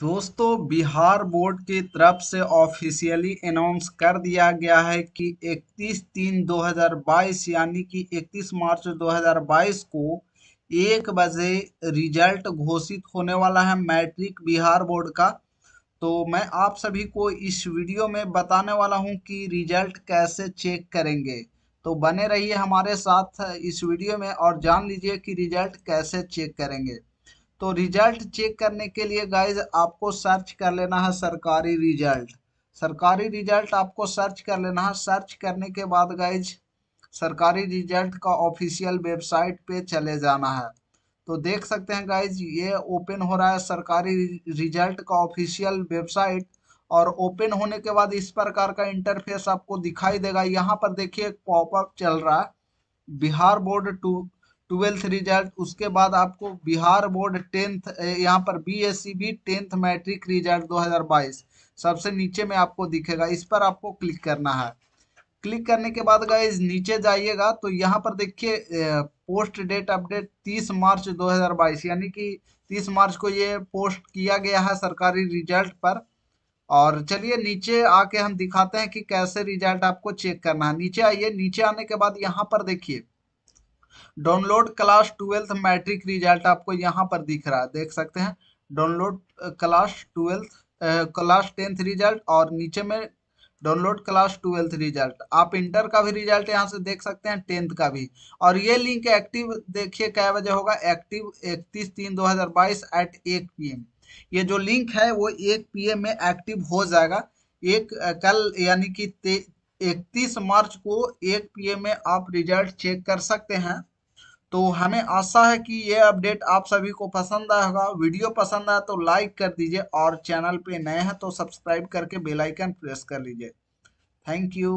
दोस्तों बिहार बोर्ड की तरफ से ऑफिशियली अनाउंस कर दिया गया है कि 31 तीन 2022 यानी कि 31 मार्च 2022 को एक बजे रिजल्ट घोषित होने वाला है मैट्रिक बिहार बोर्ड का तो मैं आप सभी को इस वीडियो में बताने वाला हूं कि रिजल्ट कैसे चेक करेंगे तो बने रहिए हमारे साथ इस वीडियो में और जान लीजिए कि रिजल्ट कैसे चेक करेंगे तो रिजल्ट चेक करने के लिए गाइज आपको सर्च कर लेना है सरकारी रिजल्ट सरकारी रिजल्ट आपको सर्च कर लेना है सर्च करने के बाद गाइज सरकारी रिजल्ट का ऑफिशियल वेबसाइट पे चले जाना है तो देख सकते हैं गाइज ये ओपन हो रहा है सरकारी रिजल्ट का ऑफिशियल वेबसाइट और ओपन होने के बाद इस प्रकार का इंटरफेस आपको दिखाई देगा यहाँ पर देखिए पॉपअप चल रहा है Bihar board to twelfth result उसके बाद आपको बिहार बोर्ड टेंथ यहाँ पर B S E B tenth matric result 2022 सबसे नीचे में आपको दिखेगा इस पर आपको क्लिक करना है क्लिक करने के बाद गाइज नीचे जाइएगा तो यहाँ पर देखिए पोस्ट डेट अपडेट 30 मार्च 2022 यानी कि 30 मार्च को ये पोस्ट किया गया है सरकारी रिजल्ट पर और चलिए नीचे आके हम दिखाते हैं कि कैसे रिजल्ट आपको चेक करना है नीचे आइए नीचे आने के बाद यहाँ पर देखिए download class twelfth matric result आपको यहाँ पर दिख रहा है देख सकते हैं download class twelfth class tenth result और नीचे में डाउनलोड क्लास ट्वेल्थ रिजल्ट आप इंटर का भी रिजल्ट यहाँ से देख सकते हैं टेंथ का भी और ये लिंक एक्टिव देखिए क्या वजह होगा एक्टिव इकतीस तीन दो एट एक पी ये जो लिंक है वो एक पी में एक्टिव हो जाएगा एक uh, कल यानी कि 31 मार्च को 1 पीएम में आप रिजल्ट चेक कर सकते हैं तो हमें आशा है कि यह अपडेट आप सभी को पसंद आया होगा वीडियो पसंद आया तो लाइक कर दीजिए और चैनल पे नए हैं तो सब्सक्राइब करके बेल आइकन प्रेस कर लीजिए थैंक यू